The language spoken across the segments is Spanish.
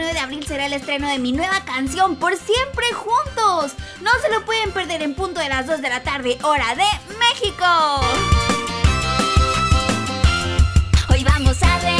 29 de abril será el estreno de mi nueva canción Por Siempre Juntos. No se lo pueden perder en punto de las 2 de la tarde, hora de México. Hoy vamos a ver.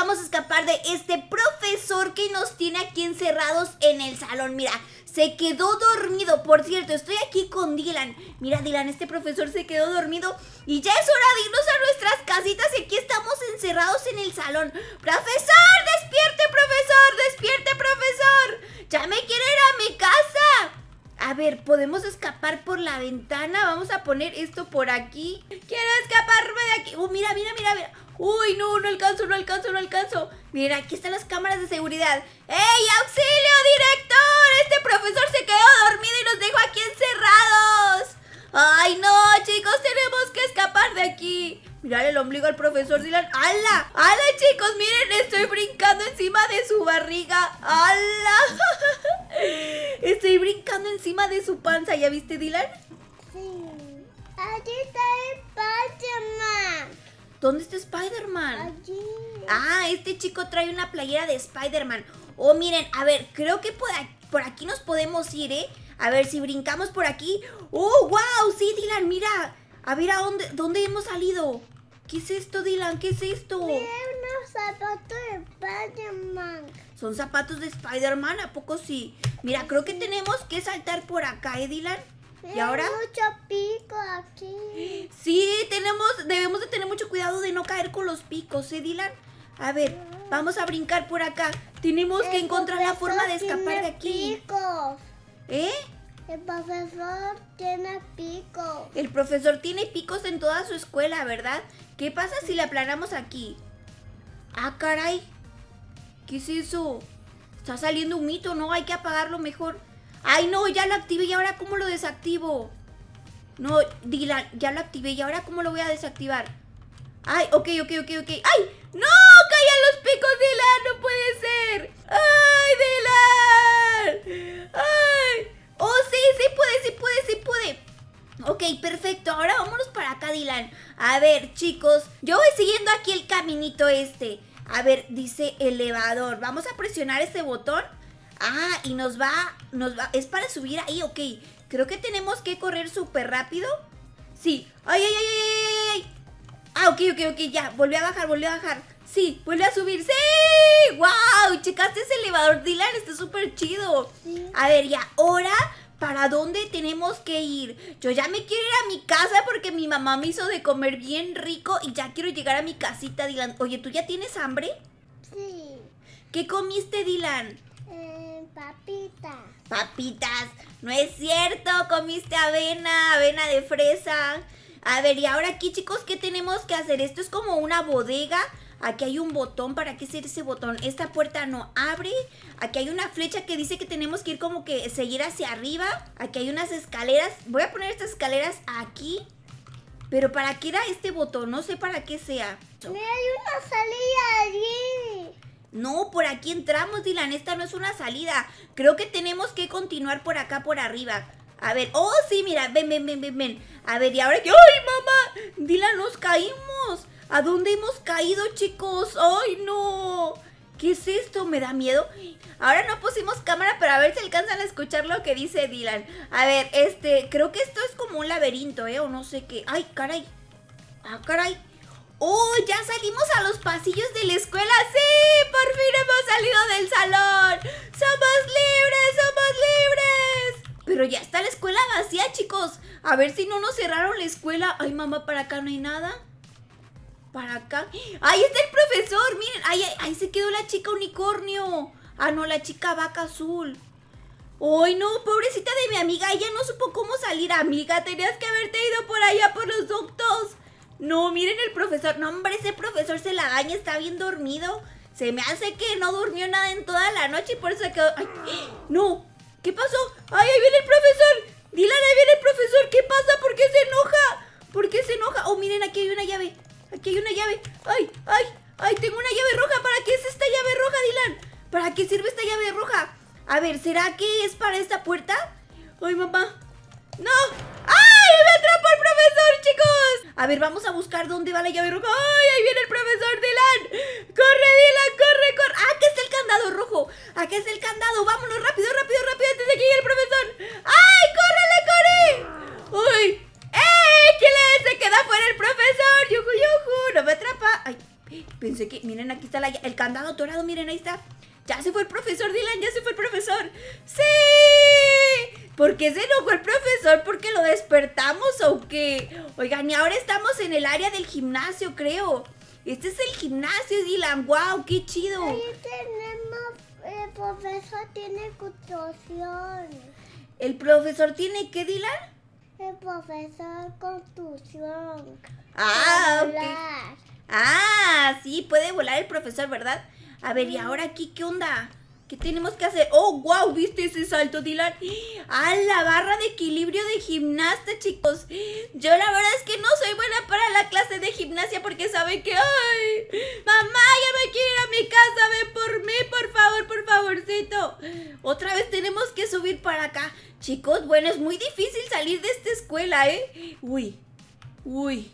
vamos a escapar de este profesor que nos tiene aquí encerrados en el salón. Mira, se quedó dormido. Por cierto, estoy aquí con Dylan. Mira, Dylan, este profesor se quedó dormido y ya es hora de irnos a nuestras casitas y aquí estamos encerrados en el salón. ¡Profesor, despierte, profesor! ¡Despierte, profesor! ¡Ya me quiero ir a mi casa! A ver, ¿podemos escapar por la ventana? Vamos a poner esto por aquí. Quiero escaparme de aquí. Oh, mira, mira, mira, mira. ¡Uy, no, no alcanzo, no alcanzo, no alcanzo! Miren, aquí están las cámaras de seguridad. ¡Ey, auxilio, director! Este profesor se quedó dormido y nos dejó aquí encerrados. ¡Ay, no, chicos! Tenemos que escapar de aquí. Mirad el ombligo al profesor Dylan. ¡Hala! ¡Hala, chicos! Miren, estoy brincando encima de su barriga. ¡Hala! Estoy brincando encima de su panza. ¿Ya viste, Dylan? Sí. Aquí está el mamá! ¿Dónde está Spider-Man? Allí. Ah, este chico trae una playera de Spider-Man. Oh, miren, a ver, creo que por aquí, nos podemos ir, ¿eh? A ver si brincamos por aquí. ¡Oh, wow! Sí, Dylan, mira. A ver a dónde, dónde hemos salido. ¿Qué es esto, Dylan? ¿Qué es esto? Son zapatos de Spider-Man. ¿Son zapatos de Spider-Man? ¿A poco sí? Mira, creo que tenemos que saltar por acá, ¿eh, Dylan? ¿Y ahora? mucho pico aquí. Sí, tenemos, debemos de tener mucho cuidado de no caer con los picos, ¿eh, Dylan? A ver, vamos a brincar por acá. Tenemos que encontrar la forma de escapar de aquí. ¿Eh? El profesor tiene picos. El profesor tiene picos en toda su escuela, ¿verdad? ¿Qué pasa si le aplanamos aquí? Ah, caray. ¿Qué es eso? Está saliendo un mito, ¿no? Hay que apagarlo mejor. Ay, no, ya lo activé y ahora cómo lo desactivo. No, Dylan, ya lo activé y ahora cómo lo voy a desactivar. Ay, ok, ok, ok, ok. ¡Ay! ¡No! ¡Callan los picos, Dylan! ¡No puede ser! ¡Ay, Dylan! ¡Ay! ¡Oh, sí, sí puede, sí puede, sí puede! Ok, perfecto. Ahora vámonos para acá, Dylan. A ver, chicos. Yo voy siguiendo aquí el caminito este. A ver, dice elevador. Vamos a presionar este botón. Ah, y nos va, nos va, es para subir ahí, ok. Creo que tenemos que correr súper rápido. Sí. Ay, ay, ay, ay, ay, Ah, ok, ok, ok, ya. Volví a bajar, volví a bajar. Sí, vuelve a subir. ¡Sí! ¡Wow! Checaste ese elevador, Dylan. Está súper chido. A ver, ¿y ahora... ¿Para dónde tenemos que ir? Yo ya me quiero ir a mi casa porque mi mamá me hizo de comer bien rico y ya quiero llegar a mi casita, Dylan. Oye, ¿tú ya tienes hambre? Sí. ¿Qué comiste, Dylan? Papitas. Papitas. No es cierto, comiste avena, avena de fresa. A ver, y ahora aquí chicos, ¿qué tenemos que hacer? Esto es como una bodega. Aquí hay un botón, ¿para qué sirve ese botón? Esta puerta no abre. Aquí hay una flecha que dice que tenemos que ir como que seguir hacia arriba. Aquí hay unas escaleras. Voy a poner estas escaleras aquí. Pero ¿para qué era este botón? No sé para qué sea. Mira, hay una salida allí. No, por aquí entramos, Dylan. Esta no es una salida. Creo que tenemos que continuar por acá, por arriba. A ver, oh, sí, mira, ven, ven, ven, ven, ven. A ver, y ahora que... ¡Ay, mamá! Dylan, nos caímos. ¿A dónde hemos caído, chicos? ¡Ay, no! ¿Qué es esto? ¿Me da miedo? Ahora no pusimos cámara, pero a ver si alcanzan a escuchar lo que dice Dylan. A ver, este, creo que esto es como un laberinto, ¿eh? O no sé qué. ¡Ay, caray! ¡Ah, caray! ¡Oh! ¡Ya salimos a los pasillos de la escuela! ¡Sí! ¡Por fin hemos salido del salón! ¡Somos libres! ¡Somos libres! Pero ya está la escuela vacía, chicos. A ver si no nos cerraron la escuela. Ay, mamá, para acá no hay nada. Para acá. ¡Ahí está el profesor! Miren, ahí, ahí, se quedó la chica unicornio. Ah, no, la chica vaca azul. ¡Ay, no! Pobrecita de mi amiga. Ella no supo cómo salir, amiga. Tenías que haberte ido por allá por los ductos. No, miren el profesor. No, hombre, ese profesor se la daña, está bien dormido. Se me hace que no durmió nada en toda la noche y por eso ¡Ay! ¡No! ¿Qué pasó? ¡Ay, ahí viene el profesor! Dilan, ahí viene el profesor. ¿Qué pasa? ¿Por qué se enoja? ¿Por qué se enoja? Oh, miren, aquí hay una llave. Aquí hay una llave. ¡Ay, ay! ¡Ay, tengo una llave roja! ¿Para qué es esta llave roja, Dylan? ¿Para qué sirve esta llave roja? A ver, ¿será que es para esta puerta? ¡Ay, mamá! ¡No! profesor, chicos! A ver, vamos a buscar dónde va la llave roja. ¡Ay, ahí viene el profesor Dylan! ¡Corre, Dylan, corre, corre! ¡Ah, que es el candado rojo! ah que es el candado! ¡Vámonos, rápido, rápido, rápido! ¡Antes de que llegue el profesor! ¡Ay, córrele, corre. ¡Uy! ¡Eh! ¿Quién le se queda fuera el profesor? ¡Yuju, yuju! ¡No me atrapa! ¡Ay! Pensé que... Miren, aquí está el candado dorado. Miren, ahí está. Ya se fue el profesor, Dylan. Ya se fue el profesor. ¡Sí! ¿Por qué se enojó el profesor? ¿Porque lo despertamos o qué? Oigan, y ahora estamos en el área del gimnasio, creo. Este es el gimnasio, Dylan. ¡Wow! ¡Qué chido! Ahí tenemos. El profesor tiene construcción. ¿El profesor tiene qué, Dylan? El profesor construcción. Ah, ok. Ah, sí, puede volar el profesor, ¿verdad? A ver, ¿y ahora aquí qué onda? ¿Qué tenemos que hacer? ¡Oh, wow! ¿Viste ese salto, Dylan? ¡A ¡Ah, la barra de equilibrio de gimnasta, chicos! Yo la verdad es que no soy buena para la clase de gimnasia porque saben que... ¡Ay! ¡Mamá, ya me quiero ir a mi casa! ¡Ven por mí, por favor, por favorcito! Otra vez tenemos que subir para acá. Chicos, bueno, es muy difícil salir de esta escuela, ¿eh? ¡Uy! ¡Uy!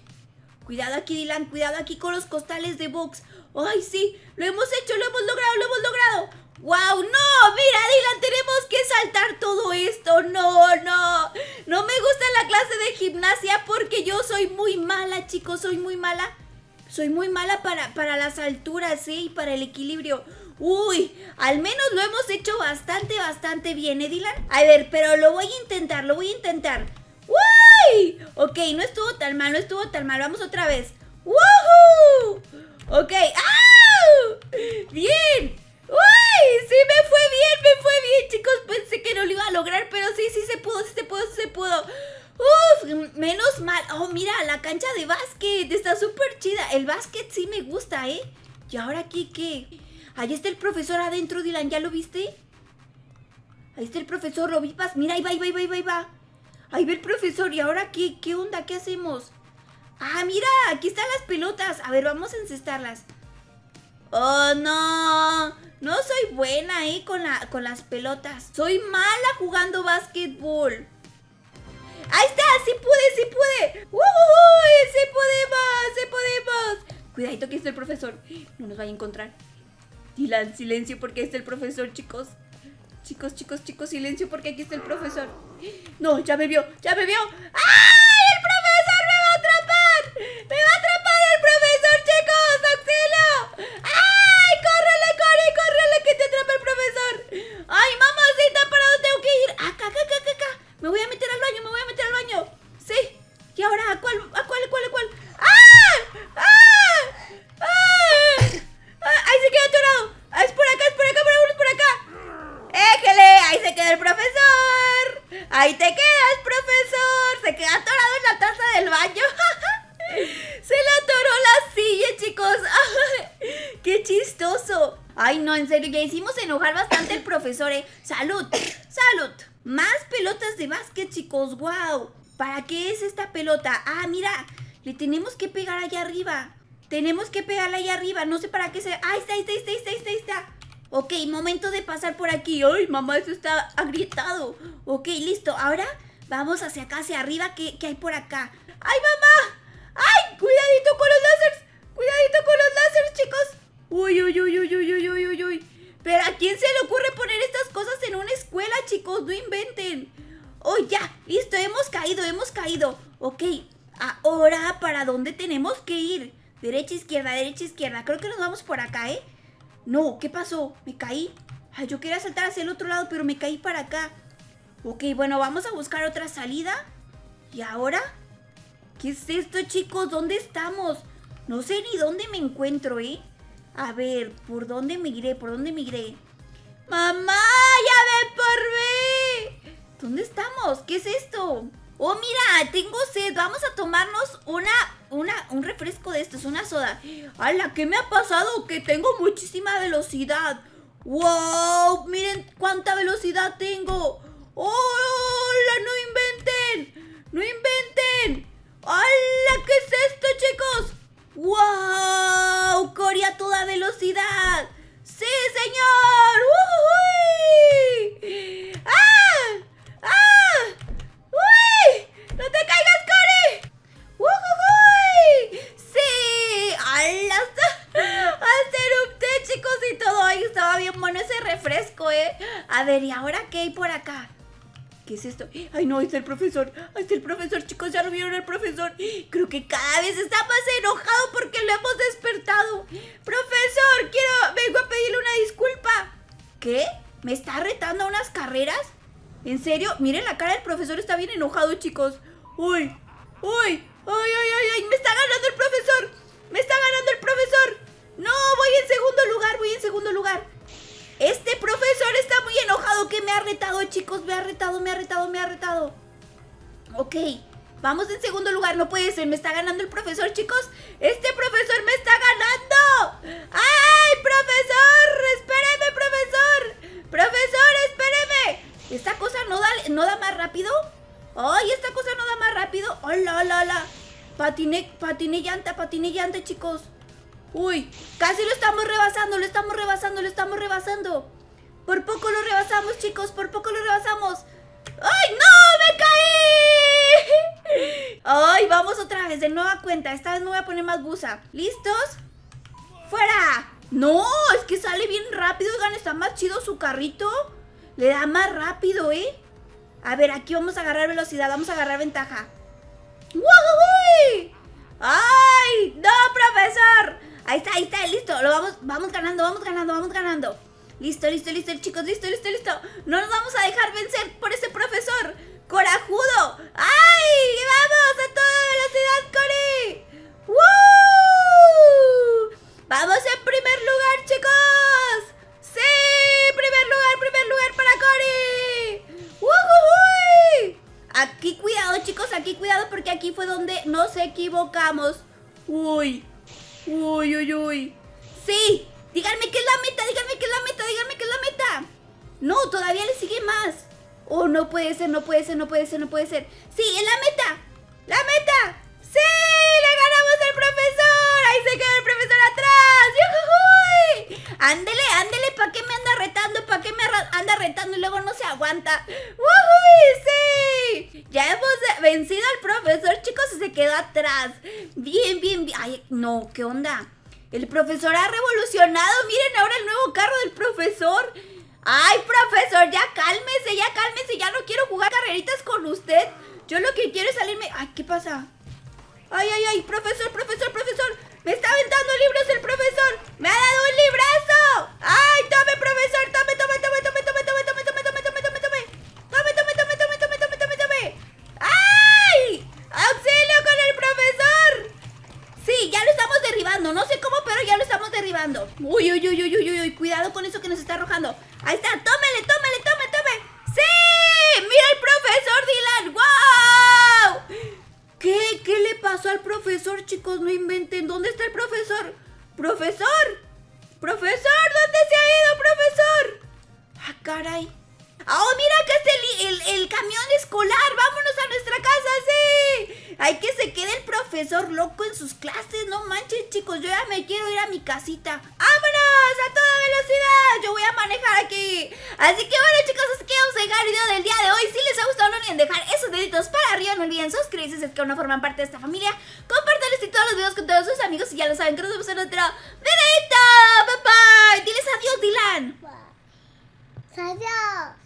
Cuidado aquí, Dylan. Cuidado aquí con los costales de box. ¡Ay, sí! ¡Lo hemos hecho! ¡Lo hemos logrado! ¡Lo hemos logrado! ¡Wow! ¡No! ¡Mira, Dylan! Tenemos que saltar todo esto. ¡No, no! No me gusta la clase de gimnasia porque yo soy muy mala, chicos. Soy muy mala. Soy muy mala para, para las alturas, ¿sí? Y para el equilibrio. Uy, al menos lo hemos hecho bastante, bastante bien, ¿eh, Dylan? A ver, pero lo voy a intentar, lo voy a intentar. ¡Uy! Ok, no estuvo tan mal, no estuvo tan mal. Vamos otra vez. ¡Woohoo! Ok. ¡Ah! ¡Bien! Sí, me fue bien, me fue bien, chicos. Pensé que no lo iba a lograr, pero sí, sí se pudo, sí se pudo, sí se pudo. Uf, menos mal. Oh, mira, la cancha de básquet está súper chida. El básquet sí me gusta, ¿eh? ¿Y ahora qué, qué? Ahí está el profesor adentro, Dylan, ¿ya lo viste? Ahí está el profesor, lo vi Mira, ahí va, ahí va, ahí va, ahí va. Ahí va el profesor, ¿y ahora qué? ¿Qué onda? ¿Qué hacemos? Ah, mira, aquí están las pelotas. A ver, vamos a encestarlas. ¡Oh, no! No soy buena ahí con, la, con las pelotas. Soy mala jugando básquetbol. ¡Ahí está! ¡Sí pude! ¡Sí pude! ¡Uy! ¡Sí podemos! ¡Sí podemos! Cuidadito que está el profesor. No nos va a encontrar. Dylan, silencio porque está el profesor, chicos. Chicos, chicos, chicos, silencio porque aquí está el profesor. No, ya me vio, ya me vio. ¡Ay! ¡El profesor me va a atrapar! ¡Me va a atrapar el profesor, chicos! ¡Auxilio! Ay, no, en serio, le hicimos enojar bastante el profesor, ¿eh? ¡Salud! ¡Salud! Más pelotas de básquet, chicos, wow. ¿Para qué es esta pelota? Ah, mira, le tenemos que pegar allá arriba. Tenemos que pegarla allá arriba, no sé para qué se... está, ahí está, ahí está, está, está! Ok, momento de pasar por aquí. ¡Ay, mamá, eso está agrietado! Ok, listo, ahora vamos hacia acá, hacia arriba, ¿qué, qué hay por acá? ¡Ay, mamá! ¡Ay, cuidadito con los lásers! ¡Cuidadito con los lásers, chicos! Uy, uy, uy, uy, uy, uy, uy, uy. Pero ¿a quién se le ocurre poner estas cosas en una escuela, chicos? No inventen. Oh, ya, listo, hemos caído, hemos caído. Ok, ahora, ¿para dónde tenemos que ir? Derecha, izquierda, derecha, izquierda. Creo que nos vamos por acá, ¿eh? No, ¿qué pasó? Me caí. Ay, yo quería saltar hacia el otro lado, pero me caí para acá. Ok, bueno, vamos a buscar otra salida. ¿Y ahora? ¿Qué es esto, chicos? ¿Dónde estamos? No sé ni dónde me encuentro, ¿eh? A ver, ¿por dónde migré? ¿Por dónde migré? ¡Mamá! ¡Ya ve por mí! ¿Dónde estamos? ¿Qué es esto? Oh, mira, tengo sed. Vamos a tomarnos una, una, un refresco de esto. Es una soda. ¡Hala! ¿Qué me ha pasado? Que tengo muchísima velocidad. ¡Wow! Miren cuánta velocidad tengo. ¡Hola! ¡No inventen! ¡No inventen! ¡Hala! ¿Qué es esto, chicos? ¡Wow! ¡Corre a toda velocidad! ¡Sí, señor! ¡Uy! ¡Ah! ¡Ah! ¡Uy! ¡No te caigas, Cory! ¡Uy! ¡Sí! ¡Hasta un té, chicos! Y todo. ¡Ay, estaba bien bueno ese refresco, ¿eh? A ver, ¿y ahora qué hay por acá? ¿Qué es esto? ¡Ay, no! Ahí está el profesor. Ahí está el profesor, chicos. Ya lo vieron al profesor. Creo que cada vez está más enojado porque lo hemos despertado. Profesor, quiero... Vengo a pedirle una disculpa. ¿Qué? ¿Me está retando a unas carreras? ¿En serio? Miren la cara del profesor. Está bien enojado, chicos. ¡Uy! ¡Uy! ¡Ay, ay! ay! ¡Me está ganando el profesor! ¡Me está ganando el profesor! ¡No! Voy en segundo lugar. Voy en segundo lugar. Este profesor está muy enojado que me ha retado, chicos. Me ha retado, me ha retado, me ha retado. Ok. Vamos en segundo lugar, no puede ser, me está ganando el profesor, chicos. Este profesor me está ganando. ¡Ay, profesor! ¡Espéreme, profesor! ¡Profesor, espéreme! ¿Esta cosa no da, no da más rápido? ¡Ay, esta cosa no da más rápido! ¡Hola, hola, hola! Patiné, patiné llanta, patiné llanta, chicos. Uy, casi lo estamos rebasando, lo estamos rebasando, lo estamos rebasando. Por poco lo rebasamos, chicos, por poco lo rebasamos. ¡Ay, no! ¡Me caí! ¡Ay, vamos otra vez, de nueva cuenta! Esta vez no voy a poner más busa. ¿Listos? ¡Fuera! No, es que sale bien rápido, oigan, está más chido su carrito. Le da más rápido, ¿eh? A ver, aquí vamos a agarrar velocidad, vamos a agarrar ventaja. ¡Uy! ¡Ay! ¡No, profesor! Ahí está, ahí está, listo. Lo vamos, vamos ganando, vamos ganando, vamos ganando. Listo, listo, listo, chicos, listo, listo, listo. No nos vamos a dejar vencer por ese profesor. ¡Corajudo! ¡Ay! ¡Vamos a toda velocidad, Cori! ¡Woo! ¡Vamos en primer lugar, chicos! ¡Sí! ¡Primer lugar, primer lugar para Cori! ¡Woo! Aquí cuidado, chicos, aquí cuidado porque aquí fue donde nos equivocamos. ¡Uy! Uy, uy, uy. Sí, díganme qué es la meta, díganme qué es la meta, díganme qué es la meta. No, todavía le sigue más. Oh, no puede ser, no puede ser, no puede ser, no puede ser. Sí, es la meta. La meta. Sí, le ganamos al profesor. Ahí se queda el profesor atrás. ¡Yujujú! Ándele, ándele, ¿para qué me anda retando? ¿Para qué me anda retando? Y luego no se aguanta. ¡Uy, sí! Ya hemos vencido al profesor, chicos, y se queda atrás. Bien, bien, bien. Ay, no, ¿qué onda? El profesor ha revolucionado. Miren ahora el nuevo carro del profesor. Ay, profesor, ya cálmese, ya cálmese. Ya no quiero jugar carreritas con usted. Yo lo que quiero es salirme... Ay, ¿qué pasa? Ay, ay, ay, profesor, profesor, profesor. ¡Me está aventando libros el profesor! ¡Me ha dado un librazo! ¡Ay, tome, profesor! ¡Tome, tome, tome, tome, tome, tome, tome, tome, tome, tome, tome, tome! ¡Tome, tome, tome, tome, tome, tome, tome, tome! ¡Ay! ¡Auxilio con el profesor! Sí, ya lo estamos derribando. No sé cómo, pero ya lo estamos derribando. ¡Uy, uy, uy, uy, uy, uy! Cuidado con eso que nos está arrojando. ¡Ahí está! ¡Tómele, tómele! profesor, chicos? No inventen. ¿Dónde está el profesor? ¡Profesor! ¡Profesor! ¿Dónde se ha ido, profesor? ¡Ah, caray! ¡Oh, mira! Acá está el, camión escolar. ¡Vámonos a nuestra casa! ¡Sí! ¡Ay, que se quede el profesor loco en sus clases. No manches, chicos. Yo ya me quiero ir a mi casita. ¡Vámonos! ¡A toda velocidad! Yo voy a manejar aquí. Así que bueno, chicos. Así que vamos a llegar el video del día de hoy. Si les ha gustado, no olviden dejar esos deditos para arriba. No olviden suscribirse si es que aún no forman parte de esta familia. Compártanles y todos los videos con todos sus amigos. Y ya lo saben que nos vemos en otro videito. ¡Bye, bye! Diles adiós, Dylan. Adiós.